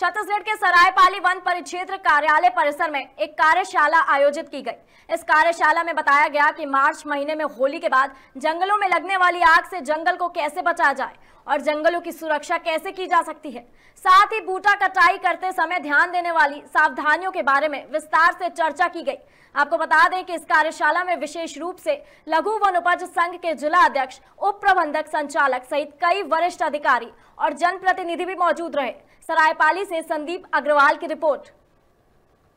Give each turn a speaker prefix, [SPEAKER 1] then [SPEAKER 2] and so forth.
[SPEAKER 1] छत्तीसगढ़ के सरायपाली वन परिक्षेत्र कार्यालय परिसर में एक कार्यशाला आयोजित की गई इस कार्यशाला में बताया गया कि मार्च महीने में होली के बाद जंगलों में लगने वाली आग से जंगल को कैसे बचा जाए और जंगलों की सुरक्षा कैसे की जा सकती है साथ ही बूटा कटाई करते समय ध्यान देने वाली सावधानियों के बारे में विस्तार से चर्चा की गई आपको बता दें कि इस कार्यशाला में विशेष रूप से लघु वन उपज संघ के जिला अध्यक्ष उप प्रबंधक संचालक सहित कई वरिष्ठ अधिकारी और जनप्रतिनिधि भी मौजूद रहे सरायपाली से संदीप अग्रवाल की रिपोर्ट